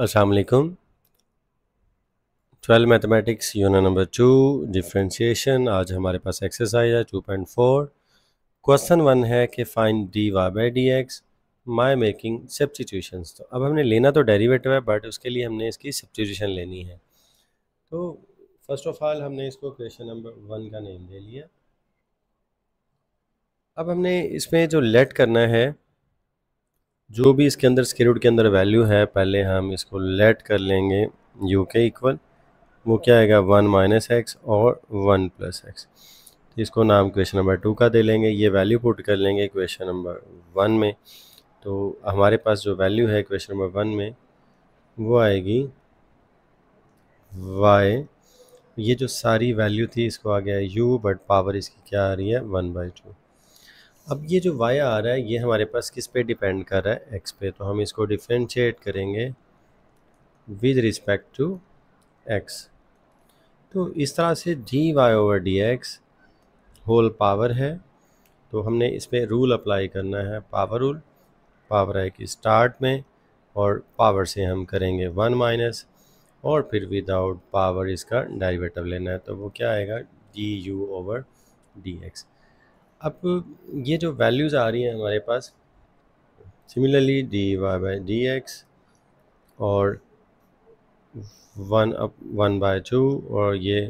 असलकुम twelve mathematics unit number two differentiation आज हमारे पास एक्सरसाइज है two point four question one है कि find D Y by D X by making substitutions तो अब हमने लेना तो डेरिवेटिव है बट उसके लिए हमने इसकी सब्सटीट्यूशन लेनी है तो फर्स्ट ऑफ ऑल हमने इसको क्वेश्चन नंबर वन का नेम दे लिया अब हमने इसमें जो लेट करना है जो भी इसके अंदर स्केरूट के अंदर वैल्यू है पहले हम इसको लेट कर लेंगे यू के इक्वल वो क्या आएगा वन माइनस एक्स और वन प्लस एक्स इसको नाम क्वेश्चन नंबर टू का दे लेंगे ये वैल्यू पुट कर लेंगे क्वेश्चन नंबर वन में तो हमारे पास जो वैल्यू है क्वेश्चन नंबर वन में वो आएगी वाई ये जो सारी वैल्यू थी इसको आ गया यू बट पावर इसकी क्या आ रही है वन बाई टू अब ये जो y आ रहा है ये हमारे पास किस पे डिपेंड कर रहा है x पे तो हम इसको डिफ्रेंशिएट करेंगे विद रिस्पेक्ट टू एक्स तो इस तरह से D Y over D X whole power है तो हमने इस पर रूल अप्लाई करना है पावर रूल पावर है कि स्टार्ट में और पावर से हम करेंगे वन माइनस और फिर विदाउट पावर इसका डाइवेटिव लेना है तो वो क्या आएगा D you over D x अब ये जो वैल्यूज़ आ रही हैं हमारे पास similarly D Y by D X और one up one by two और ये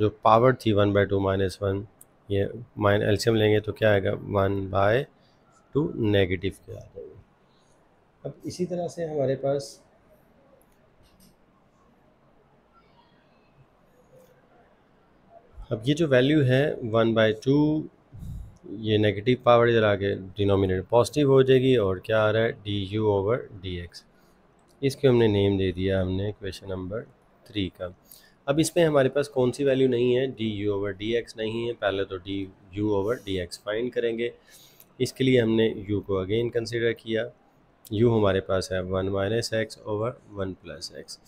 जो पावर थी one by two minus one ये माइन एल्शियम लेंगे तो क्या आएगा वन बाय टू नेगेटिव के आ जाएगा अब इसी तरह से हमारे पास अब ये जो वैल्यू है वन बाय टू ये नेगेटिव पावर इधर आके डिनोमिनेटर पॉजिटिव हो जाएगी और क्या आ रहा है D you over D X इसके हमने नेम दे दिया हमने क्वेश्चन नंबर थ्री का अब इसमें हमारे पास कौन सी वैल्यू नहीं है D you over D X नहीं है पहले तो D you over D X find करेंगे इसके लिए हमने यू को अगेन कंसिडर किया यू हमारे पास है one minus X over one plus X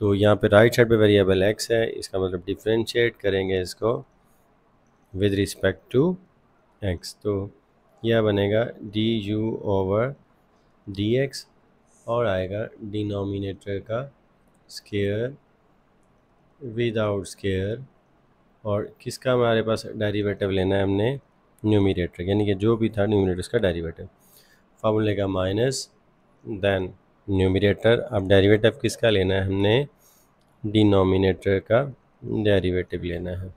तो यहाँ पे राइट साइड पे वेरिएबल एक्स है इसका मतलब डिफ्रेंशिएट करेंगे इसको विद रिस्पेक्ट टू एक्स तो यह बनेगा D you over D X और आएगा डिनोमिनेटर का स्केयर विदाउट स्केयर और किसका हमारे पास डेरिवेटिव लेना है हमने न्यूमिनेटर यानी कि जो भी था न्यूमिनेटर उसका डेरिवेटिव फॉर्मूले का माइनस देन न्यूमिनेटर अब डेरिवेटिव किसका लेना है हमने डिनोमिनेटर का डेरिवेटिव लेना है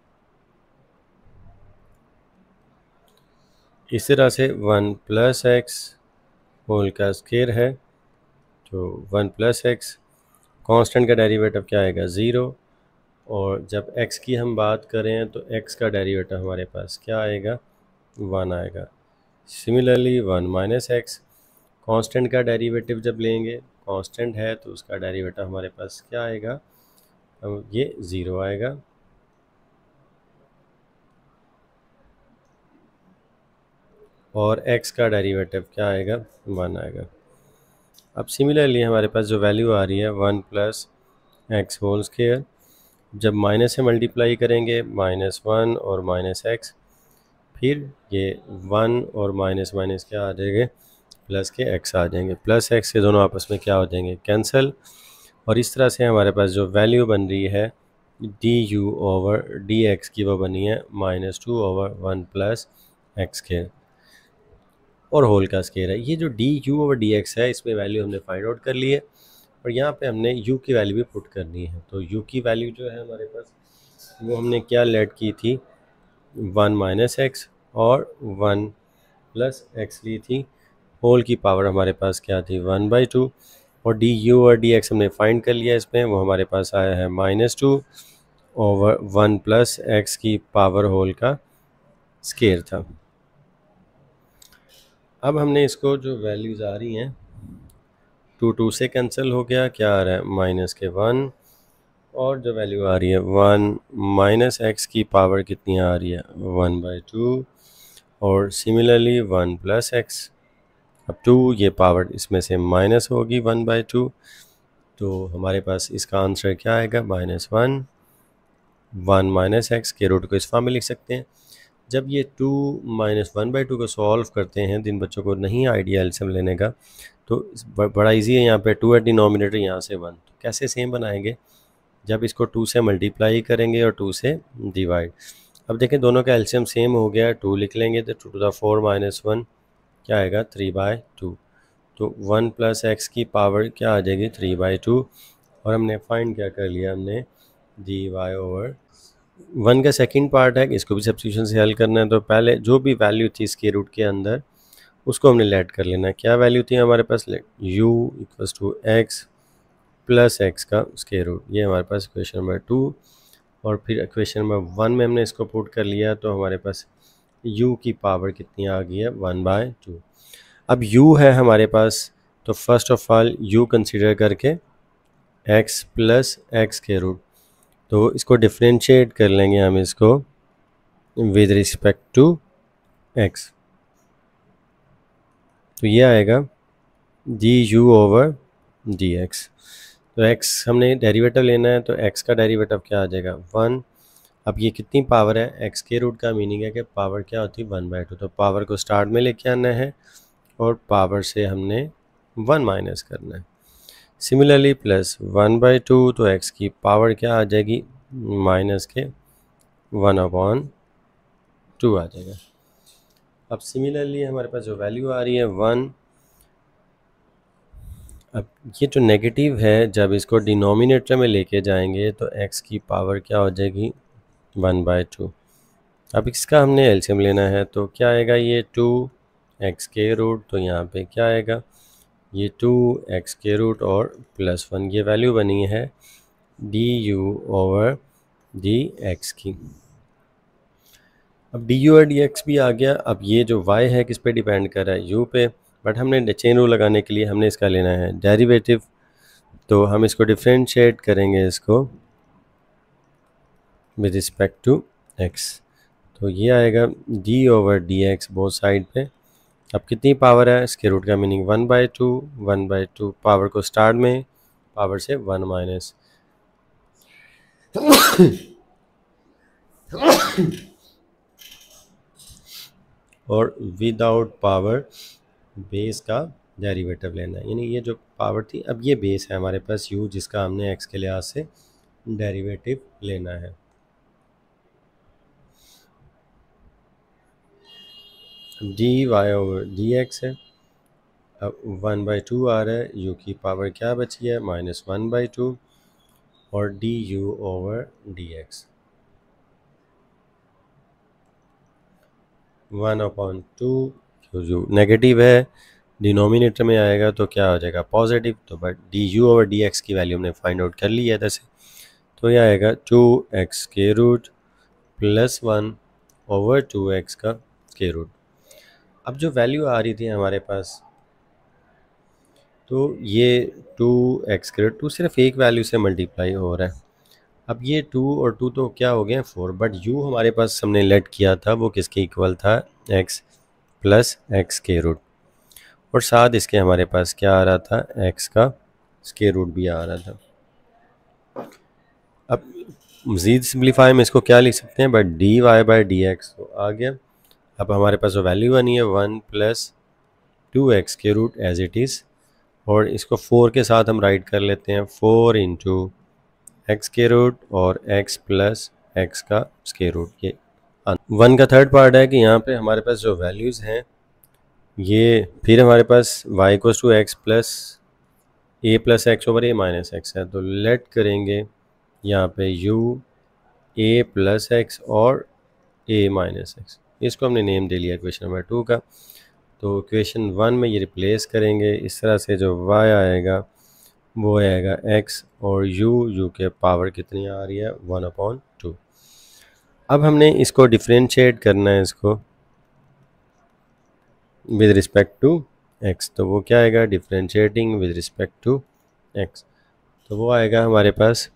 इस तरह से वन प्लस एक्स होल का स्केयर है तो वन प्लस एक्स कॉन्स्टेंट का डेरिवेटिव क्या आएगा ज़ीरो और जब एक्स की हम बात करें तो एक्स का डेरिवेटिव हमारे पास क्या आएगा वन आएगा similarly one minus X constant का डेरिवेटिव जब लेंगे कॉन्स्टेंट है तो उसका डेरिवेटिव हमारे पास क्या आएगा अब ये ज़ीरो आएगा और एक्स का डेरिवेटिव क्या आएगा वन आएगा अब सिमिलरली हमारे पास जो वैल्यू आ रही है one plus X whole square जब माइनस से मल्टीप्लाई करेंगे माइनस वन और माइनस एक्स फिर ये वन और माइनस माइनस क्या आ जाएंगे प्लस के एक्स आ जाएंगे प्लस एक्स के दोनों आपस में क्या हो जाएंगे कैंसिल और इस तरह से हमारे पास जो वैल्यू बन रही है D you over D X की वो बनी है minus two over one plus X के और होल का स्केयर है ये जो डी यू और डी एक्स है इसमें वैल्यू हमने फाइंड आउट कर ली है और यहाँ पे हमने यू की वैल्यू भी पुट करनी है तो यू की वैल्यू जो है हमारे पास वो हमने क्या लेट की थी वन माइनस एक्स और वन प्लस एक्स ली थी होल की पावर हमारे पास क्या थी वन बाई टू और डी यू और डी एक्स हमने फाइंड कर लिया इसमें वो हमारे पास आया है माइनस टू और वन प्लस एक्स की पावर होल का स्केयर था अब हमने इसको जो वैल्यूज़ आ रही हैं टू टू से कैंसिल हो गया क्या आ रहा है माइनस के वन और जो वैल्यू आ रही है वन माइनस एक्स की पावर कितनी आ रही है वन बाई टू और सिमिलरली वन प्लस एक्स अब टू ये पावर इसमें से माइनस होगी वन बाई टू तो हमारे पास इसका आंसर क्या आएगा minus one one minus X के रूट को इस फॉर्म में लिख सकते हैं जब ये two minus one by two को सॉल्व करते हैं दिन बच्चों को नहीं आइडिया एल्सम लेने का तो बड़ा इजी है यहाँ पे टू एट डिनोमिनेटर यहाँ से वन तो कैसे सेम बनाएंगे जब इसको टू से मल्टीप्लाई करेंगे और टू से डिवाइड अब देखें दोनों का एल्शियम सेम हो गया टू लिख लेंगे तो two two the four minus one क्या आएगा थ्री बाय टू तो वन प्लस एक्स की पावर क्या आ जाएगी थ्री बाई टू और हमने फाइंड क्या कर लिया हमने डी वाई ओवर वन का सेकंड पार्ट है इसको भी सब्सिट्यूशन से हल करना है तो पहले जो भी वैल्यू थी इसके रूट के अंदर उसको हमने लेट कर लेना है क्या वैल्यू थी हमारे पास U equals to x plus x का उसके रूट ये हमारे पास क्वेश्चन नंबर टू और फिर इक्वेशन नंबर वन में हमने इसको पुट कर लिया तो हमारे पास यू की पावर कितनी आ गई है वन बाय टू अब यू है हमारे पास तो first of all U consider करके एक्स प्लस एक्स के रूट तो इसको डिफ्रेंशिएट कर लेंगे हम इसको विद रिस्पेक्ट टू एक्स तो ये आएगा D you over D x तो एक्स हमने डेरिवेटिव लेना है तो एक्स का डेरिवेटिव क्या आ जाएगा वन अब ये कितनी पावर है एक्स के रूट का मीनिंग है कि पावर क्या होती है वन बाई टू तो पावर को स्टार्ट में लेके आना है और पावर से हमने वन माइनस करना है similarly plus one by two तो एक्स की पावर क्या आ जाएगी माइनस के वन अपॉन टू आ जाएगा अब सिमिलरली हमारे पास जो वैल्यू आ रही है वन अब ये जो नेगेटिव है जब इसको डिनोमिनेटर में लेके जाएंगे तो एक्स की पावर क्या हो जाएगी वन बाई टू अब इसका हमने एल्शियम लेना है तो क्या आएगा ये टू एक्स के रूट तो यहाँ पे क्या आएगा ये टू एक्स के रूट और प्लस वन ये वैल्यू बनी है D you over D X की अब डी यू और डी एक्स भी आ गया अब ये जो वाई है किस पे डिपेंड कर रहा है यू पे बट हमने चेन रूल लगाने के लिए हमने इसका लेना है डेरिवेटिव तो हम इसको डिफ्रेंशिएट करेंगे इसको विद रिस्पेक्ट टू एक्स तो ये आएगा D over D X both side पे अब कितनी पावर है इसके रूट का meaning one by two one by two power को स्टार्ट में पावर से वन माइनस और विदाउट पावर बेस का डेरिवेटिव लेना है यानी ये जो पावर थी अब ये बेस है हमारे पास यू जिसका हमने एक्स के लिहाज से डेरिवेटिव लेना है D Y over D X है अब वन बाई टू आ रहा है यू की पावर क्या बची है माइनस वन बाई टू और D you over D X one upon two जो नेगेटिव है डिनोमिनेटर में आएगा तो क्या हो जाएगा पॉजिटिव तो but D you over D X की वैल्यू हमने फाइंड आउट कर ली है इधर से तो यह आएगा टू एक्स के root plus one over two X का के रूट अब जो वैल्यू आ रही थी हमारे पास तो ये टू एक्स करेट टू सिर्फ एक वैल्यू से मल्टीप्लाई हो रहा है अब ये टू और टू तो क्या हो गए फोर बट यू हमारे पास हमने लेट किया था वो किसके इक्वल था एक्स प्लस एक्स के रूट और साथ इसके हमारे पास क्या आ रहा था एक्स का स्के रूट भी आ रहा था अब मज़ीद सिम्प्लीफाई में इसको क्या लिख सकते हैं but D Y by D x तो आ गया अब हमारे पास जो वैल्यू बनी है वन प्लस टू एक्स के रूट एज इट इज़ और इसको फोर के साथ हम राइट कर लेते हैं फोर इंटू एक्स के रूट और एक्स प्लस एक्स का स्के रूट ये वन का थर्ड पार्ट है कि यहाँ पे हमारे पास जो वैल्यूज़ हैं ये फिर हमारे पास y equals to x plus A plus X over A minus X है तो लेट करेंगे यहाँ पे u a प्लस एक्स और a माइनस एक्स इसको हमने नेम दे लिया क्वेश्चन नंबर टू का तो क्वेश्चन वन में ये रिप्लेस करेंगे इस तरह से जो वाई आएगा वो आएगा एक्स और यू यू के पावर कितनी आ रही है वन अपॉन टू अब हमने इसको डिफ्रेंशिएट करना है इसको विद रिस्पेक्ट टू एक्स तो वो क्या आएगा differentiating with respect to x तो वो आएगा हमारे पास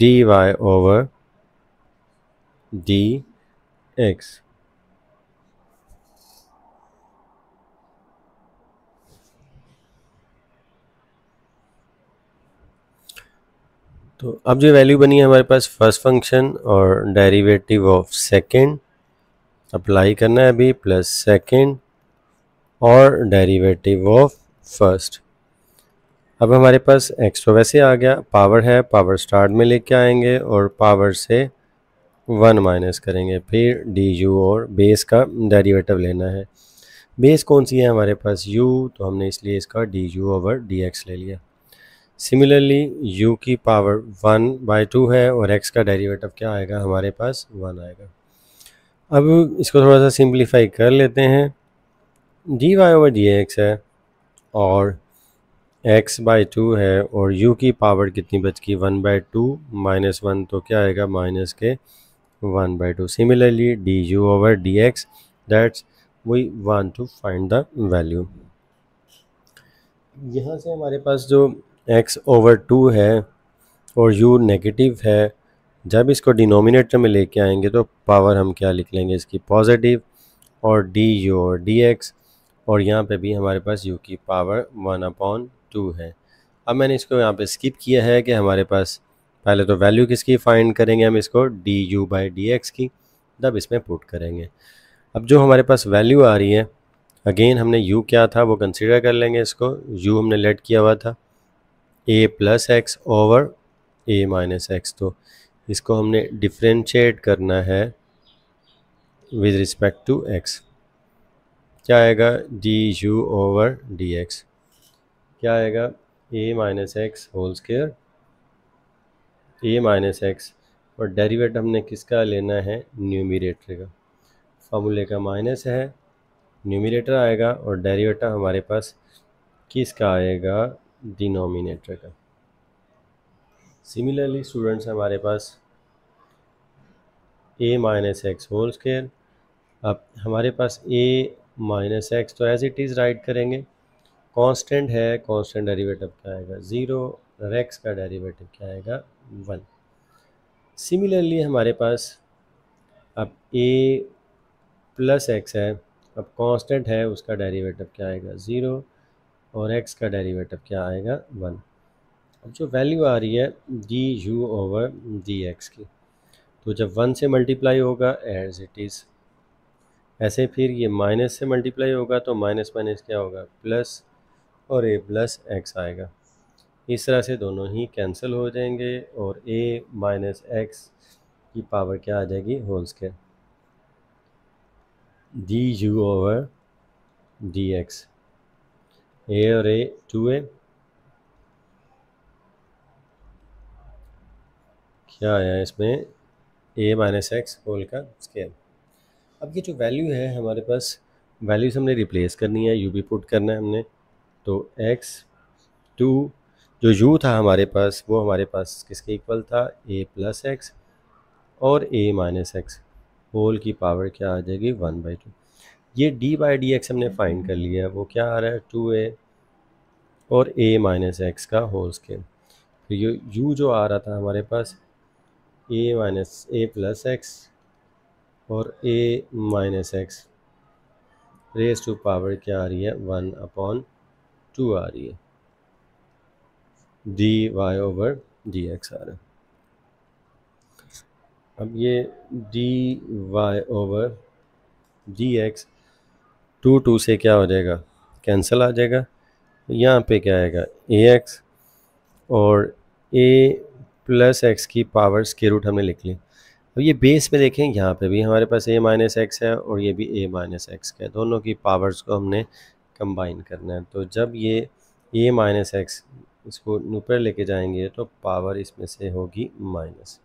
D Y over D x तो अब जो वैल्यू बनी है हमारे पास फर्स्ट फंक्शन और डेरिवेटिव ऑफ सेकेंड अप्लाई करना है अभी प्लस सेकेंड और डेरिवेटिव ऑफ फर्स्ट अब हमारे पास एक्स तो वैसे आ गया पावर है पावर स्टार्ट में लेके आएंगे और पावर से वन माइनस करेंगे फिर डी यू और बेस का डेरिवेटिव लेना है बेस कौन सी है हमारे पास यू तो हमने इसलिए इसका D you over D X ले लिया सिमिलरली u की पावर वन बाई टू है और x का डेरिवेटिव क्या आएगा हमारे पास वन आएगा अब इसको थोड़ा सा सिंप्लीफाई कर लेते हैं D Y over D X है और एक्स बाई टू है और यू की पावर कितनी बच गई one by two minus one तो क्या आएगा माइनस के one by two similarly D you over D X that's we want to find the value यहाँ से हमारे पास जो एक्स ओवर टू है और यू नेगेटिव है जब इसको डिनोमिनेटर में लेके आएंगे तो पावर हम क्या लिख लेंगे इसकी पॉजिटिव और डी यू और डी एक्स और यहाँ पे भी हमारे पास यू की पावर वन अपॉन टू है अब मैंने इसको यहाँ पे स्किप किया है कि हमारे पास पहले तो वैल्यू किसकी फाइंड करेंगे हम इसको D U by D X की तब इसमें पुट करेंगे अब जो हमारे पास वैल्यू आ रही है अगेन हमने यू क्या था वो कंसिडर कर लेंगे इसको यू हमने लेट किया हुआ था A plus X over A minus X तो इसको हमने डिफ्रेंशिएट करना है विद रिस्पेक्ट टू एक्स क्या आएगा D you over D X क्या आएगा A minus X whole square A minus x और डेरिवेट हमने किसका लेना है न्यूमिरेटर का फॉर्मूले का माइनस है न्यूमिरेटर आएगा और डेरिवेटर हमारे पास किसका आएगा डिनोमिनेटर का सिमिलरली स्टूडेंट्स हमारे पास ए माइनस एक्स होल स्केयर अब हमारे पास ए माइनस एक्स तो एज इट इज़ राइट करेंगे कांस्टेंट है कांस्टेंट डेरिवेटिव क्या आएगा ज़ीरो और का डेरिवेटिव क्या आएगा वन सिमिलरली हमारे पास अब ए प्लस एक्स है अब कांस्टेंट है उसका डेरिवेटिव क्या आएगा ज़ीरो और एक्स का डेरिवेटिव क्या आएगा वन अब जो वैल्यू आ रही है D you over D X की तो जब वन से मल्टीप्लाई होगा एज इट इज़ ऐसे फिर ये माइनस से मल्टीप्लाई होगा तो माइनस माइनस क्या होगा प्लस और ए प्लस एक्स आएगा इस तरह से दोनों ही कैंसिल हो जाएंगे और ए माइनस एक्स की पावर क्या आ जाएगी whole square D you over D X A और ए टू ए क्या आया इसमें ए माइनस एक्स होल का स्केयर अब ये जो वैल्यू है हमारे पास वैल्यू से हमने रिप्लेस करनी है यू भी पुट करना है हमने तो एक्स टू जो यू था हमारे पास वो हमारे पास किसके इक्वल था ए प्लस एक्स और ए माइनस एक्स होल की पावर क्या आ जाएगी वन बाई टू ये डी बाई डी एक्स हमने फाइंड कर लिया है वो क्या आ रहा है टू ए और ए माइनस एक्स का होल स्केल फिर ये यू जो आ रहा था हमारे पास ए माइनस ए प्लस एक्स और ए minus x raise to power क्या आ रही है वन अपॉन टू आ रही है D Y over D x आ रहा है अब ये d Y over D x two two से क्या हो जाएगा कैंसिल आ जाएगा तो यहाँ पे क्या आएगा ए एक्स और ए प्लस एक्स की पावर स्के रूट हमने लिख ली अब ये बेस पे देखें यहाँ पे भी हमारे पास ए माइनस एक्स है और ये भी ए माइनस एक्स का है दोनों की पावर्स को हमने कंबाइन करना है तो जब ये ए माइनस एक्स इसको ऊपर लेके जाएंगे तो पावर इसमें से होगी माइनस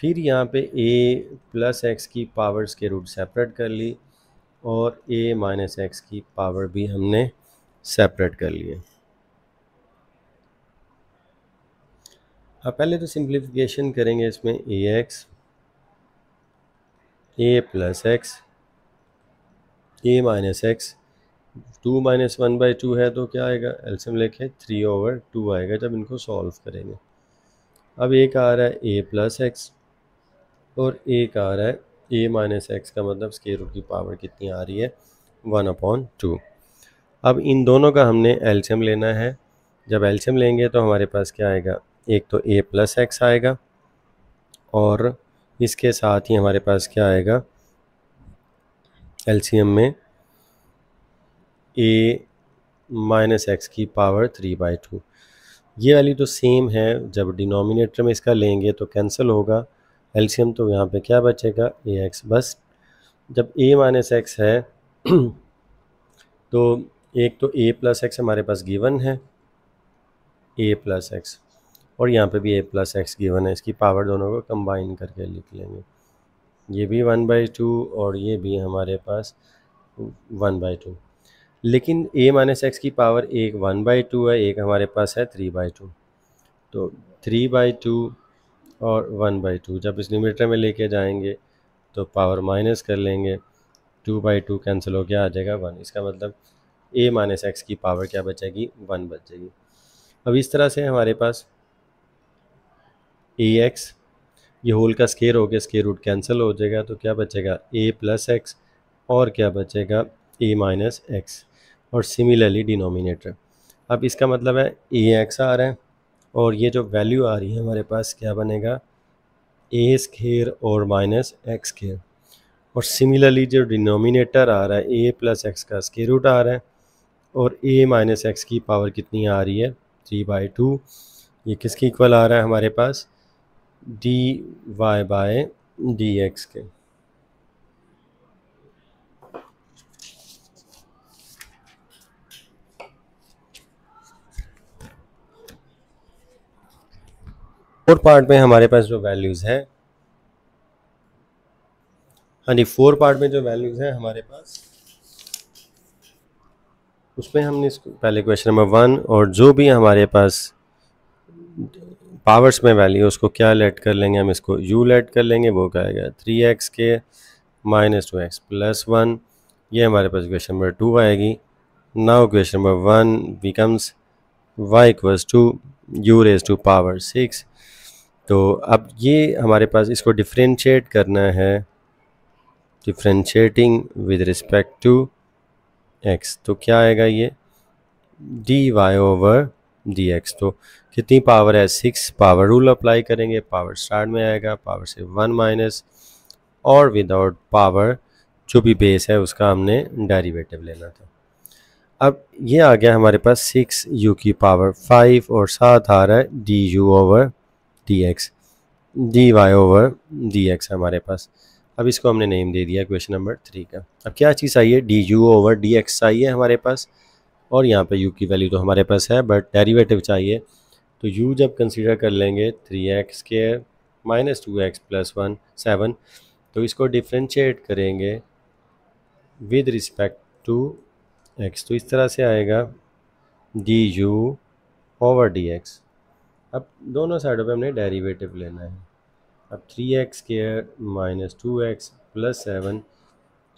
फिर यहाँ पे ए प्लस एक्स की पावर्स के रूट सेपरेट कर ली और ए माइनस एक्स की पावर भी हमने सेपरेट कर लिए अब पहले तो सिंप्लीफिकेशन करेंगे इसमें a x a plus x a minus x two minus one by two है तो क्या आएगा एल्सियम लिखे थ्री ओवर टू आएगा जब इनको सॉल्व करेंगे अब एक आ रहा है ए प्लस एक्स और एक आ रहा है ए माइनस एक्स का मतलब स्केयर रूट की पावर कितनी आ रही है वन अपॉन टू अब इन दोनों का हमने एल्शियम लेना है जब एल्शियम लेंगे तो हमारे पास क्या आएगा एक तो ए प्लस एक्स आएगा और इसके साथ ही हमारे पास क्या आएगा एल्शियम में ए माइनस एक्स की पावर थ्री बाई टू ये वाली तो सेम है जब डिनोमिनेटर में इसका लेंगे तो कैंसिल होगा एल्शियम तो यहाँ पे क्या बचेगा ए एक्स बस जब ए माइनस एक्स है तो एक तो ए प्लस एक्स हमारे पास गिवन है ए प्लस एक्स और यहाँ पे भी ए प्लस एक्स गिवन है इसकी पावर दोनों को कंबाइन करके लिख लेंगे ये भी वन बाई टू और ये भी हमारे पास वन बाई टू लेकिन ए माइनस एक्स की पावर एक वन बाई टू है एक हमारे पास है थ्री बाई टू तो थ्री बाई टू और वन बाई टू जब इस न्यूमिनेटर में लेके जाएंगे तो पावर माइनस कर लेंगे टू बाई टू कैंसिल हो गया आ जाएगा वन इसका मतलब ए माइनस एक्स की पावर क्या बचेगी वन बच जाएगी अब इस तरह से हमारे पास ए एक्स ये होल का स्केयर हो गया स्केयर रूट कैंसिल हो जाएगा तो क्या बचेगा ए प्लस एक्स और क्या बचेगा ए माइनस एक्स और सिमिलरली डिनोमिनेटर अब इसका मतलब है ए एक्स आ रहा है और ये जो वैल्यू आ रही है हमारे पास क्या बनेगा ए स्केयर और माइनस एक्स स्केयर और सिमिलरली जो डिनोमिनेटर आ रहा है ए प्लस एक्स का स्केयर रूट आ रहा है और ए माइनस एक्स की पावर कितनी आ रही है थ्री बाई टू ये किसके इक्वल आ रहा है हमारे पास D y by d x के फोर पार्ट में हमारे पास जो वैल्यूज़ है हाँ जी फोर पार्ट में जो वैल्यूज़ है हमारे पास उसमें हमने पहले क्वेश्चन नंबर वन और जो भी हमारे पास पावर्स में वैल्यू उसको क्या लेट कर लेंगे हम इसको u लेट कर लेंगे वो क्या आएगा थ्री एक्स के minus two x plus one ये हमारे पास क्वेश्चन नंबर टू आएगी now question number one becomes y equals to u raise to power six तो अब ये हमारे पास इसको डिफ्रेंशिएट करना है differentiating with respect to x तो क्या आएगा ये d Y over D x तो कितनी पावर है सिक्स पावर रूल अप्लाई करेंगे पावर स्टार्ट में आएगा पावर से वन माइनस और विदाउट पावर जो भी बेस है उसका हमने डेरिवेटिव लेना था अब ये आ गया हमारे पास सिक्स यू की पावर फाइव और साथ आ रहा है D you over D x d Y over D x हमारे पास अब इसको हमने नेम दे दिया क्वेश्चन नंबर थ्री का अब क्या चीज़ आई है D you over D x आई है हमारे पास और यहाँ पे यू की वैल्यू तो हमारे पास है बट डेरिवेटिव चाहिए तो यू जब कंसीडर कर लेंगे थ्री एक्स के minus two x plus one seven तो इसको डिफ्रेंशिएट करेंगे विद रिस्पेक्ट टू एक्स तो इस तरह से आएगा D you over D x अब दोनों साइडों पे हमने डेरिवेटिव लेना है अब three x square minus two x plus seven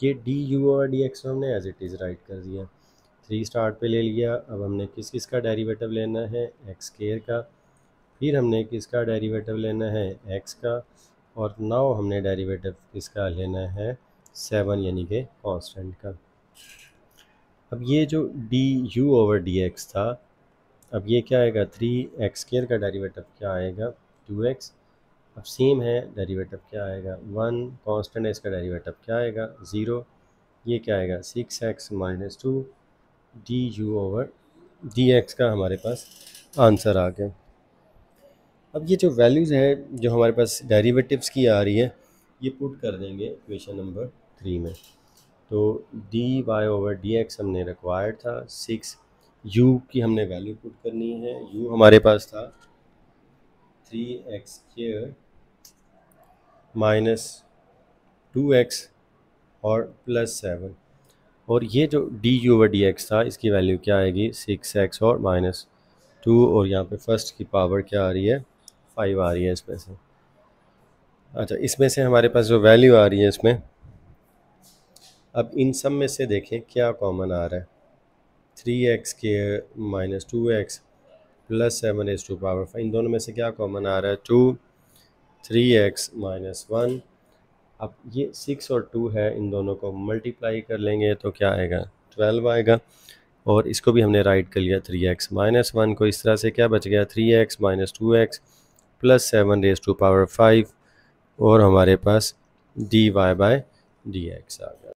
ये डी यू और डी एक्स हमने एज इट इज़ राइट कर दिया थ्री स्टार्ट पे ले लिया अब हमने किस किस का डेरिवेटिव लेना है एक्स केयर का फिर हमने किसका डेरिवेटिव लेना है एक्स का और नाउ हमने डेरिवेटिव किसका लेना है सेवन यानी कि कॉन्स्टेंट का अब ये जो D you over D x था अब ये क्या आएगा थ्री एक्स स्केयर का डेरिवेटिव क्या आएगा टू एक्स अब सेम है डेरिवेटिव क्या आएगा वन कॉन्स्टेंट है इसका डेरिवेटिव क्या आएगा ज़ीरो ये क्या आएगा six x minus two d you over D x का हमारे पास आंसर आ गया अब ये जो वैल्यूज़ है जो हमारे पास डेरिवेटिव्स की आ रही है ये पुट कर देंगे इक्वेशन नंबर थ्री में तो d Y over D x हमने रिक्वायर्ड था सिक्स यू की हमने वैल्यू पुट करनी है यू हमारे पास था three x square minus two x और प्लस सेवन और ये जो डी यू व डी एक्स था इसकी वैल्यू क्या आएगी सिक्स एक्स और माइनस टू और यहाँ पे फर्स्ट की पावर क्या आ रही है फाइव आ रही है इसमें से अच्छा इसमें से हमारे पास जो वैल्यू आ रही है इसमें अब इन सब में से देखें क्या कॉमन आ रहा है थ्री एक्स के minus two x plus seven एज टू पावर फाइव इन दोनों में से क्या कॉमन आ रहा है two three x minus one अब ये सिक्स और टू है इन दोनों को मल्टीप्लाई कर लेंगे तो क्या आएगा ट्वेल्व आएगा और इसको भी हमने राइट कर लिया थ्री एक्स माइनस वन को इस तरह से क्या बच गया three x minus two x plus seven raise to power five और हमारे पास D y by d x आ गया